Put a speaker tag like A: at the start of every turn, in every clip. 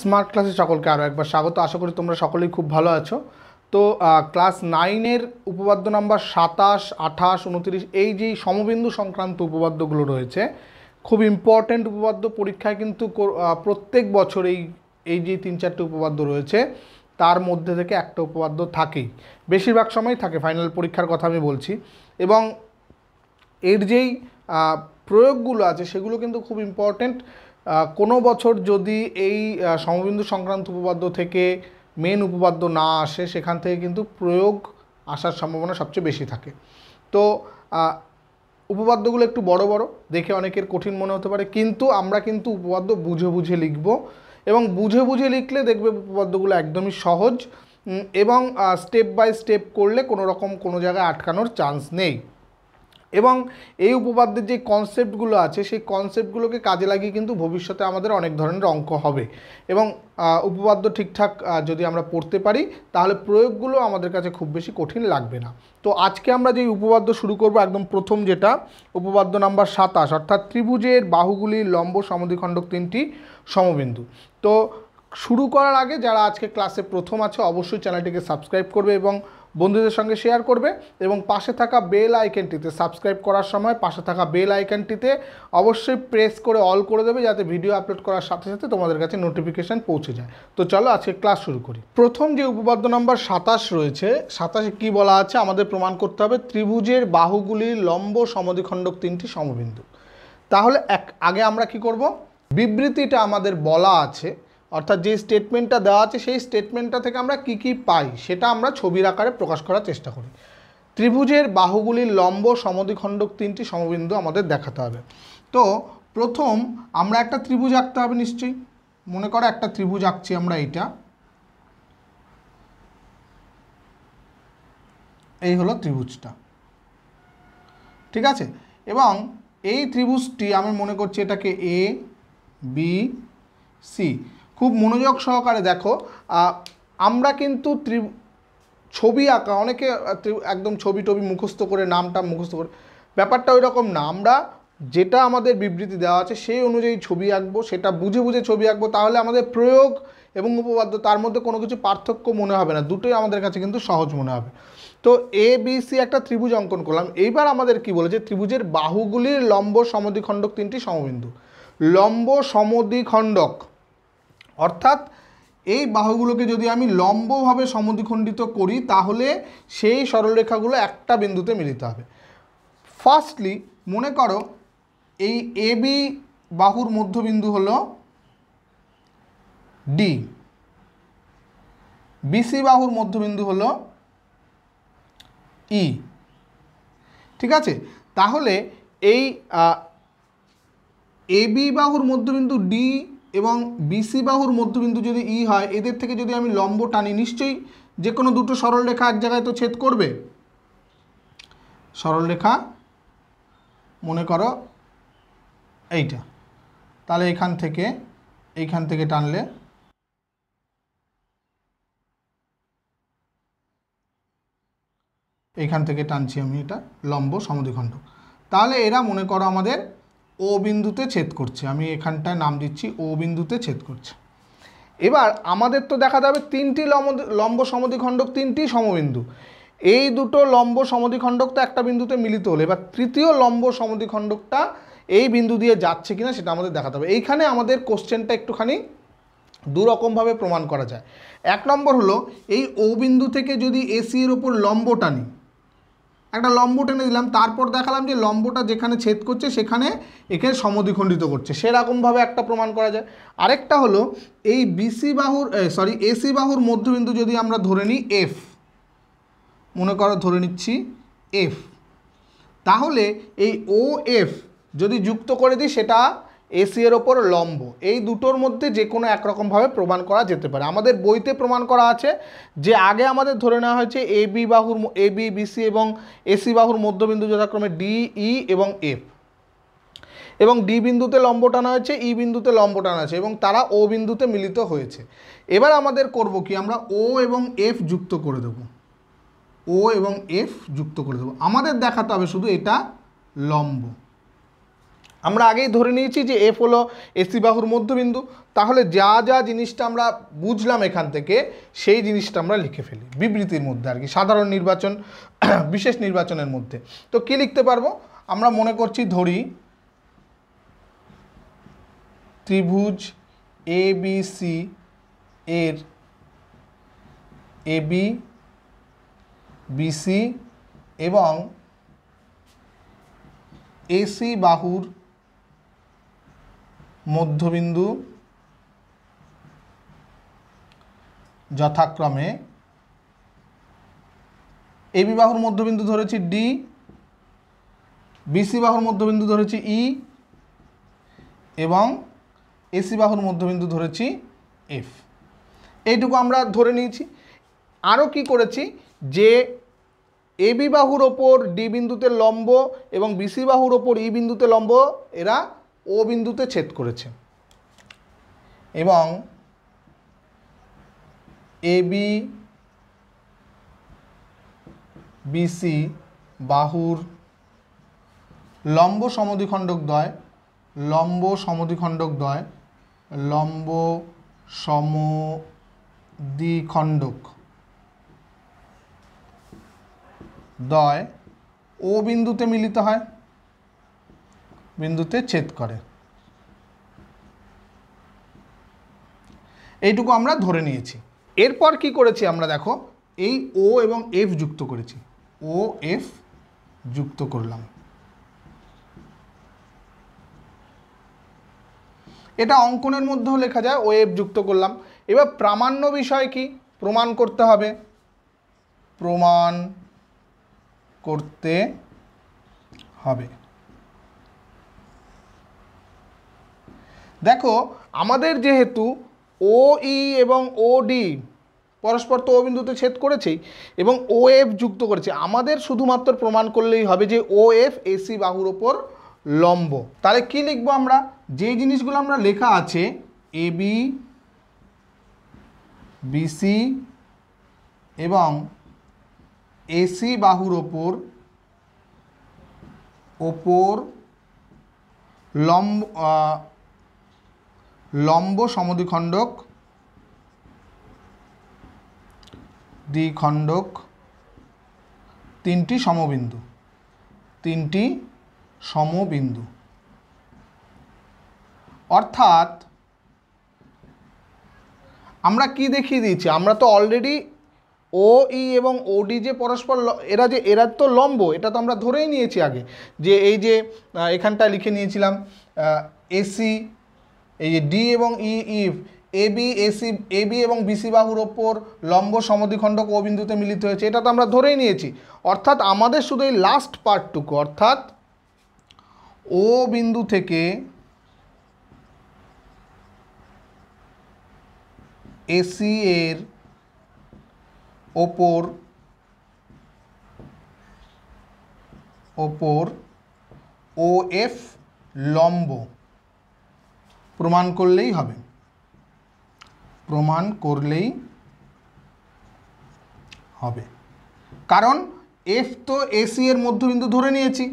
A: Smart ক্লাসে সকলকে আরও একবার স্বাগত আশা করি তোমরা সকলেই খুব ভালো আছো তো ক্লাস নাইনের উপপাদ্য নাম্বার সাতাশ আঠাশ উনত্রিশ এই যে সমবিন্দু সংক্রান্ত উপপাদ্যগুলো রয়েছে খুব ইম্পর্ট্যান্ট উপপাদ্য পরীক্ষায় কিন্তু প্রত্যেক বছর এই এই যে তিন চারটে উপপাদ্য রয়েছে তার মধ্যে থেকে একটা উপপাদ্য থাকেই বেশিরভাগ সময় থাকে ফাইনাল পরীক্ষার কথা আমি বলছি এবং এর যেই প্রয়োগগুলো আছে সেগুলো কিন্তু খুব ইম্পর্ট্যান্ট কোনো বছর যদি এই সমবিন্দু সংক্রান্ত উপপাদ্য থেকে মেন উপপাদ্য না আসে সেখান থেকে কিন্তু প্রয়োগ আসার সম্ভাবনা সবচেয়ে বেশি থাকে তো উপপাদ্যগুলো একটু বড় বড় দেখে অনেকের কঠিন মনে হতে পারে কিন্তু আমরা কিন্তু উপপাদ্য বুঝে বুঝে লিখব এবং বুঝে বুঝে লিখলে দেখবে উপপাদ্যগুলো একদমই সহজ এবং স্টেপ বাই স্টেপ করলে কোনো রকম কোনো জায়গায় আটকানোর চান্স নেই এবং এই উপপাদ্যের যে কনসেপ্টগুলো আছে সেই কনসেপ্টগুলোকে কাজে লাগিয়ে কিন্তু ভবিষ্যতে আমাদের অনেক ধরনের অঙ্ক হবে এবং উপপাদ্য ঠিকঠাক যদি আমরা পড়তে পারি তাহলে প্রয়োগগুলো আমাদের কাছে খুব বেশি কঠিন লাগবে না তো আজকে আমরা যে উপপাদ্য শুরু করব একদম প্রথম যেটা উপপাদ্য নাম্বার সাতাশ অর্থাৎ ত্রিভুজের বাহুগুলির লম্ব সমধিখণ্ডক তিনটি সমবিন্দু তো শুরু করার আগে যারা আজকে ক্লাসে প্রথম আছে অবশ্যই চ্যানেলটিকে সাবস্ক্রাইব করবে এবং বন্ধুদের সঙ্গে শেয়ার করবে এবং পাশে থাকা বেল আইকনটিতে সাবস্ক্রাইব করার সময় পাশে থাকা বেল আইকনটিতে অবশ্যই প্রেস করে অল করে দেবে যাতে ভিডিও আপলোড করার সাথে সাথে তোমাদের কাছে নোটিফিকেশান পৌঁছে যায় তো চলো আজকে ক্লাস শুরু করি প্রথম যে উপপাদ্য নম্বর সাতাশ রয়েছে সাতাশে কি বলা আছে আমাদের প্রমাণ করতে হবে ত্রিভুজের বাহুগুলির লম্ব সমধিখণ্ডক তিনটি সমবিন্দু তাহলে এক আগে আমরা কি করব বিবৃতিটা আমাদের বলা আছে অর্থাৎ যে স্টেটমেন্টটা দেওয়া আছে সেই স্টেটমেন্টটা থেকে আমরা কি কি পাই সেটা আমরা ছবির আকারে প্রকাশ করার চেষ্টা করি ত্রিভুজের বাহুগুলির লম্ব সমদ্বিখণ্ডক তিনটি সমবিন্দু আমাদের দেখাতে হবে তো প্রথম আমরা একটা ত্রিভুজ আঁকতে হবে নিশ্চয়ই মনে করো একটা ত্রিভুজ আঁকছি আমরা এইটা এই হলো ত্রিভুজটা ঠিক আছে এবং এই ত্রিভুজটি আমি মনে করছি এটাকে এ বি সি খুব মনোযোগ সহকারে দেখো আমরা কিন্তু ত্রি ছবি আঁকা অনেকে একদম ছবি টবি মুখস্থ করে নামটা মুখস্থ করে ব্যাপারটা ওই রকম না আমরা যেটা আমাদের বিবৃতি দেওয়া আছে সেই অনুযায়ী ছবি আঁকবো সেটা বুঝে বুঝে ছবি আঁকবো তাহলে আমাদের প্রয়োগ এবং উপপাদ্য তার মধ্যে কোনো কিছু পার্থক্য মনে হবে না দুটোই আমাদের কাছে কিন্তু সহজ মনে হবে তো এ বি সি একটা ত্রিভুজ অঙ্কন করলাম এইবার আমাদের কি বলেছে ত্রিভুজের বাহুগুলির লম্ব সমদ্বিখণ্ডক তিনটি সমবিন্দু লম্ব সমদ্বিখণ্ডক অর্থাৎ এই বাহুগুলোকে যদি আমি লম্বভাবে সমদ্বিখণ্ডিত করি তাহলে সেই সরলরেখাগুলো একটা বিন্দুতে মিলিত হবে ফার্স্টলি মনে করো এই এ বি বাহুর মধ্যবিন্দু হল ডি বিসি বাহুর মধ্যবিন্দু হল ই e। ঠিক আছে তাহলে এই এ বি বাহুর মধ্যবিন্দু ডি এবং বিসি বাহুর মধ্যবিন্দু যদি ই e হয় এদের থেকে যদি আমি লম্ব টানি নিশ্চয়ই যে কোনো দুটো সরলরেখা এক জায়গায় তো ছেদ করবে সরলরেখা মনে করো এইটা তাহলে এখান থেকে এইখান থেকে টানলে এইখান থেকে টানছি আমি এটা লম্ব সমদ্বিখণ্ড তাহলে এরা মনে করো আমাদের ও বিন্দুতে ছেদ করছে আমি এখানটায় নাম দিচ্ছি ও বিন্দুতে ছেদ করছে এবার আমাদের তো দেখা যাবে তিনটি লম্ব লম্ব সমদ্বিখণ্ডক তিনটি সমবিন্দু এই দুটো লম্ব সমদ্বিখণ্ডক তো একটা বিন্দুতে মিলিত হলো এবার তৃতীয় লম্ব সমদ্বিখণ্ডকটা এই বিন্দু দিয়ে যাচ্ছে কিনা সেটা আমাদের দেখাতে হবে এইখানে আমাদের কোশ্চেনটা একটুখানি দুরকমভাবে প্রমাণ করা যায় এক নম্বর হলো এই ও বিন্দু থেকে যদি এসির ওপর লম্ব টানি একটা লম্ব টেনে দিলাম তারপর দেখালাম যে লম্বটা যেখানে ছেদ করছে সেখানে একে সমদ্বিখণ্ডিত করছে সেরকমভাবে একটা প্রমাণ করা যায় আরেকটা হলো এই বিসি বাহুর সরি এসি বাহুর মধ্যবিন্দু যদি আমরা ধরে নিই এফ মনে করো ধরে নিচ্ছি এফ তাহলে এই ও এফ যদি যুক্ত করে দিই সেটা এসি এর ওপর লম্ব এই দুটোর মধ্যে যে কোনো একরকমভাবে প্রমাণ করা যেতে পারে আমাদের বইতে প্রমাণ করা আছে যে আগে আমাদের ধরে নেওয়া হয়েছে এ বি বাহুর এ বি বিসি এবং এসি বাহুর মধ্যবিন্দু যথাক্রমে ডি ই এবং এফ এবং ডি বিন্দুতে লম্ব টানা হয়েছে ই বিন্দুতে লম্ব টানা আছে এবং তারা ও বিন্দুতে মিলিত হয়েছে এবার আমাদের করব কি আমরা ও এবং এফ যুক্ত করে দেব ও এবং এফ যুক্ত করে দেব আমাদের দেখাতে হবে শুধু এটা লম্ব আমরা আগেই ধরে নিয়েছি যে এফ হলো এসি বাহুর মধ্যবিন্দু তাহলে যা যা জিনিসটা আমরা বুঝলাম এখান থেকে সেই জিনিসটা আমরা লিখে ফেলি বিবৃতির মধ্যে আর কি সাধারণ নির্বাচন বিশেষ নির্বাচনের মধ্যে তো কি লিখতে পারবো আমরা মনে করছি ধরি ত্রিভুজ এ বি সি এর এ বি বিসি এবং এসি বাহুর মধ্যবিন্দু যথাক্রমে এ বিবাহর মধ্যবিন্দু ধরেছি ডি বিসি বাহুর মধ্যবিন্দু ধরেছি ই এবং এসি বাহুর মধ্যবিন্দু ধরেছি এফ এইটুকু আমরা ধরে নিয়েছি আরও কি করেছি যে এবি বাহুর ওপর ডি বিন্দুতে লম্ব এবং বিসি বাহুর ওপর ই বিন্দুতে লম্ব এরা ও বিন্দুতে ছেদ করেছে এবং এ বি বিসি বাহুর লম্ব সমদ্বিখণ্ডক দ্বয় লম্ব সমদ্বিখণ্ডক দ্বয় লম্ব সমদ্বিখণ্ডক দ্বয় ও বিন্দুতে মিলিত হয় বিন্দুতে ছেদ করে এইটুকু আমরা ধরে নিয়েছি এরপর কি করেছি আমরা দেখো এই ও এবং এফ যুক্ত করেছি ও এফ যুক্ত করলাম এটা অঙ্কনের মধ্যেও লেখা যায় ও এফ যুক্ত করলাম এবার প্রামাণ্য বিষয় কি প্রমাণ করতে হবে প্রমাণ করতে হবে দেখো আমাদের যেহেতু ও ই e এবং ও ডি পরস্পর তো ও বিন্দুতে ছেদ করেছেই এবং ও এফ যুক্ত করেছে আমাদের শুধুমাত্র প্রমাণ করলেই হবে যে ও এফ এসি বাহুর ওপর লম্ব তাহলে কি লিখবো আমরা যে জিনিসগুলো আমরা লেখা আছে এ বি বিসি এবং এসি বাহুর ওপর ওপর লম্ব লম্ব সমদ্বিখণ্ডক দ্বিখণ্ডক তিনটি সমবিন্দু তিনটি সমবিন্দু অর্থাৎ আমরা কি দেখিয়ে দিয়েছি আমরা তো অলরেডি ও ই এবং ওডি যে পরস্পর এরা যে এরা তো লম্ব এটা তো আমরা ধরেই নিয়েছি আগে যে এই যে এখানটা লিখে নিয়েছিলাম এসি এই যে ডি এবং E F A AB AC AB এবং বিসি বাহুর ওপর লম্ব সমদ্বিখণ্ডক ও বিন্দুতে মিলিত হয়েছে এটা তো আমরা ধরেই নিয়েছি অর্থাৎ আমাদের শুধু এই লাস্ট পার্টটুকু অর্থাৎ ও বিন্দু থেকে এসি এর ওপর ওপর ও এফ লম্ব প্রমাণ করলেই হবে প্রমাণ করলেই হবে কারণ এফ তো এসি এর মধ্যবিন্দু ধরে নিয়েছি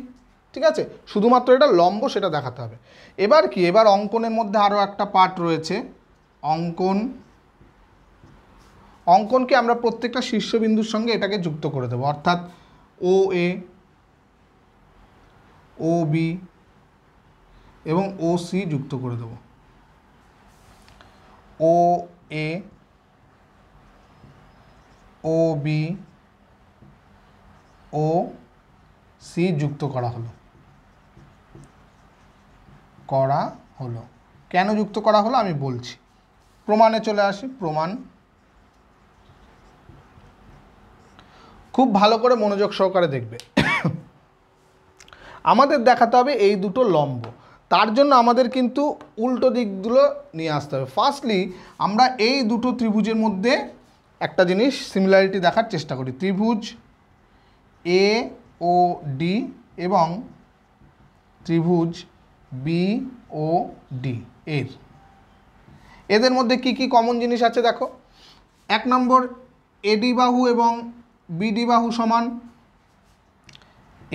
A: ঠিক আছে শুধুমাত্র এটা লম্ব সেটা দেখাতে হবে এবার কি এবার অঙ্কনের মধ্যে আরও একটা পার্ট রয়েছে অঙ্কন অঙ্কনকে আমরা প্রত্যেকটা শীর্ষবিন্দুর সঙ্গে এটাকে যুক্ত করে দেবো অর্থাৎ ও এ ও বি এবং ও সি যুক্ত করে দেবো ও এ ও বি ও সি যুক্ত করা হলো করা হলো কেন যুক্ত করা হলো আমি বলছি প্রমাণে চলে আসি প্রমাণ খুব ভালো করে মনোযোগ সহকারে দেখবে আমাদের দেখাতে হবে এই দুটো লম্ব তার জন্য আমাদের কিন্তু উল্টো দিকগুলো নিয়ে আসতে হবে ফার্স্টলি আমরা এই দুটো ত্রিভুজের মধ্যে একটা জিনিস সিমিলারিটি দেখার চেষ্টা করি ত্রিভুজ এ ও ডি এবং ত্রিভুজ বি ও ডি এর এদের মধ্যে কি কি কমন জিনিস আছে দেখো এক নম্বর এডি বাহু এবং বিডি বাহু সমান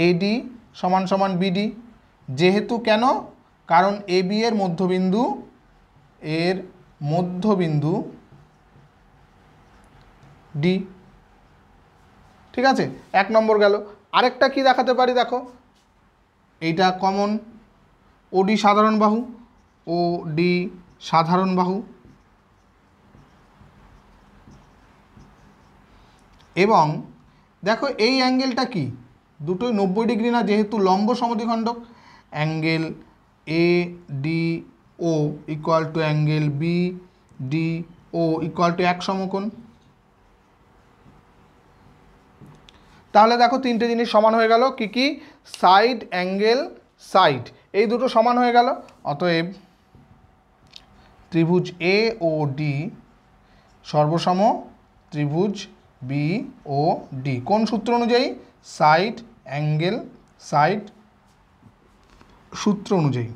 A: এডি সমান সমান বিডি যেহেতু কেন কারণ এ বি এর মধ্যবিন্দু এর মধ্যবিন্দু ডি ঠিক আছে এক নম্বর গেল আরেকটা কি দেখাতে পারি দেখো এইটা কমন ওডি সাধারণ বাহু ও ডি সাধারণ বাহু এবং দেখো এই অ্যাঙ্গেলটা কি দুটোই নব্বই ডিগ্রি না যেহেতু লম্ব সমদ্বিখণ্ডক angle A D O equal to angle B D O equal to এক সমকোণ তাহলে দেখো তিনটে জিনিস সমান হয়ে গেল কি কি সাইড অ্যাঙ্গেল সাইড এই দুটো সমান হয়ে গেল অতএব ত্রিভুজ এ ও ডি সর্বসম ত্রিভুজ বি ও ডি কোন সূত্র অনুযায়ী সাইড অ্যাঙ্গেল সাইড সূত্র অনুযায়ী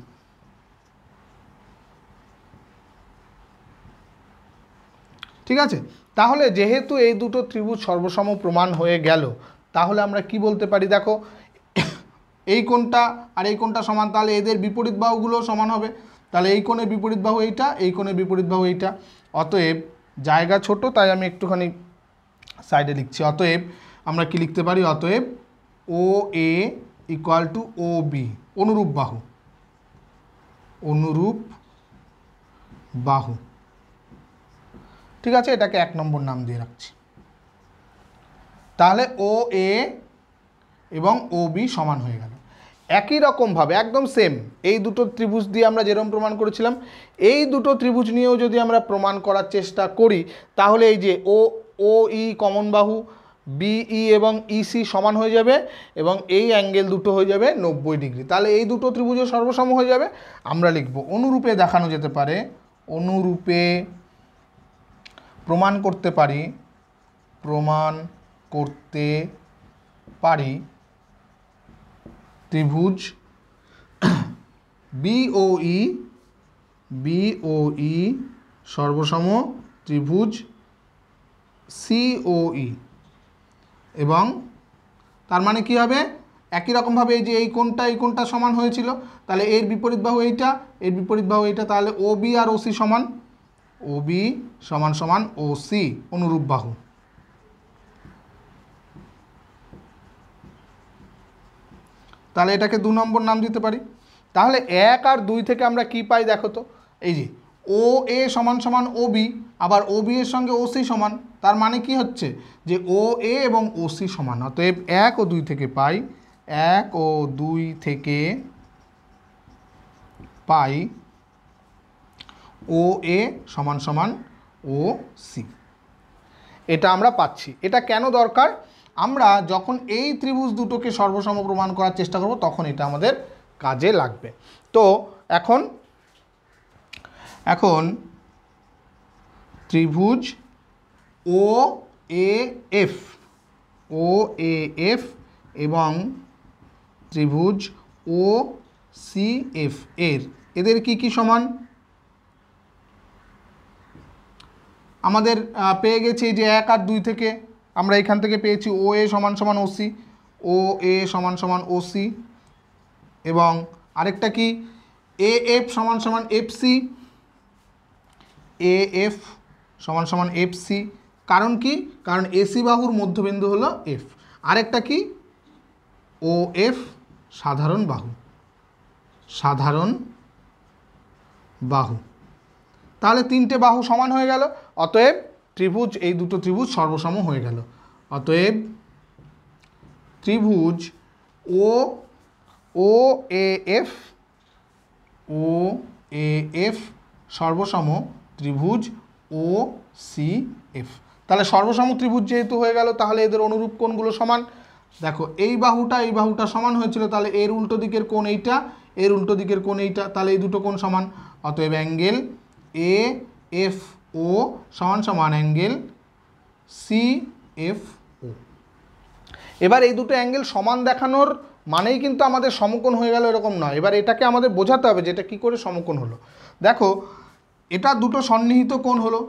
A: ঠিক আছে তাহলে যেহেতু এই দুটো ত্রিভুজ সর্বসম প্রমাণ হয়ে গেল তাহলে আমরা কি বলতে পারি দেখো এই কোনটা আর এই কোনটা সমান তাহলে এদের বিপরীত বাহুগুলো সমান হবে তাহলে এই কোণে বিপরীত বাহু এইটা এই কোণে বিপরীত বাহু এইটা অতএব জায়গা ছোট তাই আমি একটুখানি সাইডে লিখছি অতএব আমরা কি লিখতে পারি অতএব O A equal to O B অনুরূপ বাহু অনুরূপ বাহু ঠিক আছে এটাকে এক নম্বর নাম দিয়ে রাখছি তাহলে ও এ এবং ও বি সমান হয়ে গেল একই রকমভাবে একদম সেম এই দুটো ত্রিভুজ দিয়ে আমরা যেরকম প্রমাণ করেছিলাম এই দুটো ত্রিভুজ নিয়েও যদি আমরা প্রমাণ করার চেষ্টা করি তাহলে এই যে ও ও ই কমন বাহু বিই e এবং ইসি e সমান হয়ে যাবে এবং এই অ্যাঙ্গেল দুটো হয়ে যাবে নব্বই ডিগ্রি তাহলে এই দুটো ত্রিভুজের সর্বসম হয়ে যাবে আমরা লিখব অনুরূপে দেখানো যেতে পারে অনুরূপে প্রমাণ করতে পারি প্রমাণ করতে পারি ত্রিভুজ বিওই বিওই e, সর্বসম ত্রিভুজ সিওই এবং তার মানে কি হবে একই রকমভাবে এই যে এই কোনটা এই কোনটা সমান হয়েছিল তাহলে এর বিপরীত বাহু এইটা এর বিপরীত বাহু এইটা তাহলে ও বি আর ওসি সমান ও বি সমান সমান ও সি অনুরূপ বাহু তাহলে এটাকে দু নম্বর নাম দিতে পারি তাহলে এক আর দুই থেকে আমরা কি পাই দেখো তো এই যে ও এ সমান সমান ও বি আবার ও বি এর সঙ্গে ও সি সমান তার মানে কি হচ্ছে যে ও এ এবং ও সি সমান অতএব এক ও দুই থেকে পাই এক ও দুই থেকে পাই ও এ সমান সমান ও সি এটা আমরা পাচ্ছি এটা কেন দরকার আমরা যখন এই ত্রিভুজ দুটোকে সর্বসম প্রমাণ করার চেষ্টা করব তখন এটা আমাদের কাজে লাগবে তো এখন এখন ত্রিভুজ ও A F O A F এবং ত্রিভুজ ও সি এফ এর এদের কি কি সমান আমাদের পেয়ে গেছে যে এক আর দুই থেকে আমরা এখান থেকে পেয়েছি ও এ সমান সমান সি ও এ সমান সমান ওসি এবং আরেকটা কি এ এফ সমান সমান এফ সি এ এফ সমান সমান এফ সি কারণ কি কারণ এসি বাহুর মধ্যবিন্দু হলো এফ আরেকটা কি ও এফ সাধারণ বাহু সাধারণ বাহু তাহলে তিনটে বাহু সমান হয়ে গেল অতএব ত্রিভুজ এই দুটো ত্রিভুজ সর্বসম হয়ে গেল অতএব ত্রিভুজ ও ও A F O A F সর্বসম ত্রিভুজ ও সি এফ তাহলে সর্বসম ত্রিভুজ যেহেতু হয়ে গেল তাহলে এদের অনুরূপ কোণগুলো সমান দেখো এই বাহুটা এই বাহুটা সমান হয়েছিল তাহলে এর উল্টো দিকের কোণ এইটা এর উল্টো দিকের কোণ এইটা তাহলে এই দুটো কোণ সমান অতএব অ্যাঙ্গেল এ এফ ও সমান সমান অ্যাঙ্গেল সি এফ ও এবার এই দুটো অ্যাঙ্গেল সমান দেখানোর মানেই কিন্তু আমাদের সমকোণ হয়ে গেল এরকম নয় এবার এটাকে আমাদের বোঝাতে হবে যে এটা কী করে সমকোণ হলো দেখো এটা দুটো সন্নিহিত কোণ হলো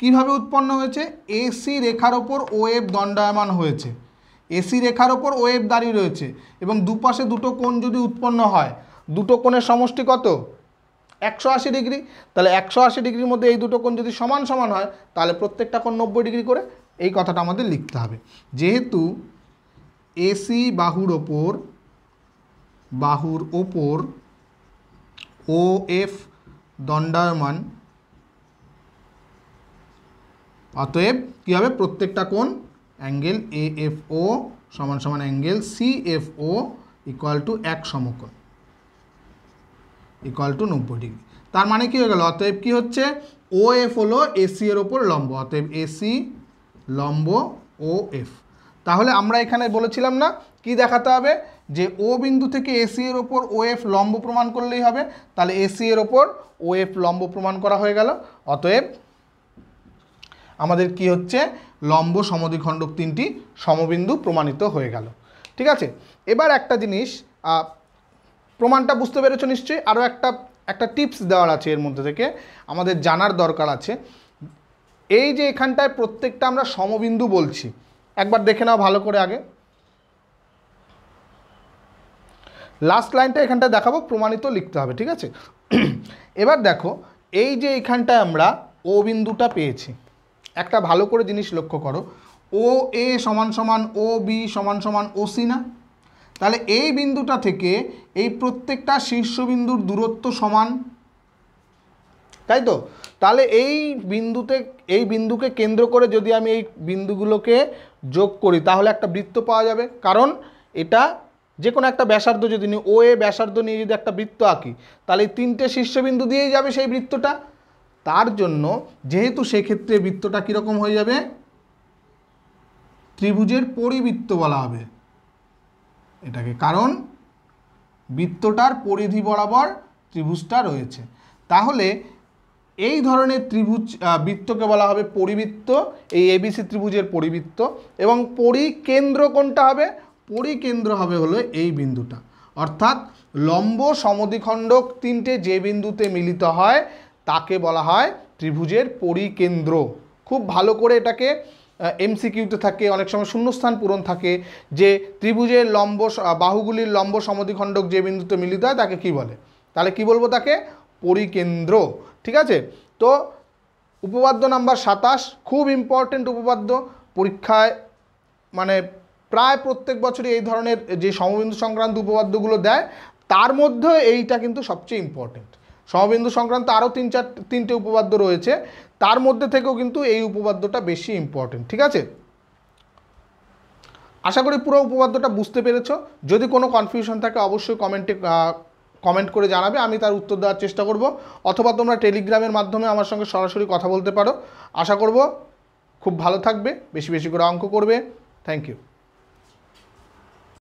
A: কিভাবে উৎপন্ন হয়েছে এসি রেখার ওপর ওয়েব দণ্ডায়মান হয়েছে এসি রেখার ওপর ওয়েব দাঁড়িয়ে রয়েছে এবং দুপাশে দুটো কোণ যদি উৎপন্ন হয় দুটো কোণের সমষ্টি কত একশো আশি ডিগ্রি তাহলে একশো আশি ডিগ্রির মধ্যে এই দুটো কোণ যদি সমান সমান হয় তাহলে প্রত্যেকটা কোণ নব্বই ডিগ্রি করে এই কথাটা আমাদের লিখতে হবে যেহেতু এসি বাহুর ওপর বাহুর ওপর ও এফ দণ্ডায়মান অতএব কী হবে প্রত্যেকটা কোন অ্যাঙ্গেল এ এফ ও সমান সমান angle C F O equal to এক সমকোণ ইকুয়াল টু নব্বই ডিগ্রি তার মানে কী হয়ে গেল অতএব কী হচ্ছে ও এফ হলো এসি এর ওপর লম্ব অতএব এসি লম্ব ও এফ তাহলে আমরা এখানে বলেছিলাম না কি দেখাতে হবে যে ও বিন্দু থেকে এসি এর ওপর ও এফ লম্ব প্রমাণ করলেই হবে তাহলে এসি এর ওপর ও এফ লম্ব প্রমাণ করা হয়ে গেল অতএব আমাদের কি হচ্ছে লম্ব সমদ্বিখণ্ডক তিনটি সমবিন্দু প্রমাণিত হয়ে গেল ঠিক আছে এবার একটা জিনিস প্রমাণটা বুঝতে পেরেছো নিশ্চয়ই আরও একটা একটা টিপস দেওয়ার আছে এর মধ্যে থেকে আমাদের জানার দরকার আছে এই যে এখানটায় প্রত্যেকটা আমরা সমবিন্দু বলছি একবার দেখে নাও ভালো করে আগে লাস্ট লাইনটা এখানটা দেখাবো প্রমাণিত লিখতে হবে ঠিক আছে এবার দেখো এই যে এখানটায় আমরা ও বিন্দুটা পেয়েছি একটা ভালো করে জিনিস লক্ষ্য করো ও এ সমান সমান ও বি সমান সমান ও সি না তাহলে এই বিন্দুটা থেকে এই প্রত্যেকটা শীর্ষবিন্দুর দূরত্ব সমান তাই তো তাহলে এই বিন্দুতে এই বিন্দুকে কেন্দ্র করে যদি আমি এই বিন্দুগুলোকে যোগ করি তাহলে একটা বৃত্ত পাওয়া যাবে কারণ এটা যে কোনো একটা ব্যাসার্ধ যদি নিই ও এ ব্যাসার্ধ নিয়ে যদি একটা বৃত্ত আঁকি তাহলে এই তিনটে শীর্ষবিন্দু দিয়েই যাবে সেই বৃত্তটা তার জন্য যেহেতু সেক্ষেত্রে বৃত্তটা কীরকম হয়ে যাবে ত্রিভুজের পরিবৃত্ত বলা হবে এটাকে কারণ বৃত্তটার পরিধি বরাবর ত্রিভুজটা রয়েছে তাহলে এই ধরনের ত্রিভুজ বৃত্তকে বলা হবে পরিবৃত্ত এই এবিসি ত্রিভুজের পরিবৃত্ত এবং পরিকেন্দ্র কোনটা হবে পরিকেন্দ্র হবে হলো এই বিন্দুটা অর্থাৎ লম্ব সমদিখণ্ডক তিনটে যে বিন্দুতে মিলিত হয় তাকে বলা হয় ত্রিভুজের পরিকেন্দ্র খুব ভালো করে এটাকে এমসিকিউতে থাকে অনেক সময় শূন্যস্থান পূরণ থাকে যে ত্রিভুজের লম্ব বাহুগুলির লম্ব সমধিখণ্ডক যে বিন্দুতে মিলিত হয় তাকে কি বলে তাহলে কি বলবো তাকে পরিকেন্দ্র ঠিক আছে তো উপপাদ্য নাম্বার সাতাশ খুব ইম্পর্টেন্ট উপপাদ্য পরীক্ষায় মানে প্রায় প্রত্যেক বছরই এই ধরনের যে সমবিন্দু সংক্রান্ত উপপাদ্যগুলো দেয় তার মধ্যে এইটা কিন্তু সবচেয়ে ইম্পর্টেন্ট সমবিন্দু সংক্রান্ত আরও তিন চার তিনটে উপপাদ্য রয়েছে তার মধ্যে থেকেও কিন্তু এই উপপাদ্যটা বেশি ইম্পর্টেন্ট ঠিক আছে আশা করি পুরো উপপাদ্যটা বুঝতে পেরেছ যদি কোনো কনফিউশন থাকে অবশ্যই কমেন্টে কমেন্ট করে জানাবে আমি তার উত্তর দেওয়ার চেষ্টা করব অথবা তোমরা টেলিগ্রামের মাধ্যমে আমার সঙ্গে সরাসরি কথা বলতে পারো আশা করব খুব ভালো থাকবে বেশি বেশি করে অঙ্ক করবে থ্যাংক ইউ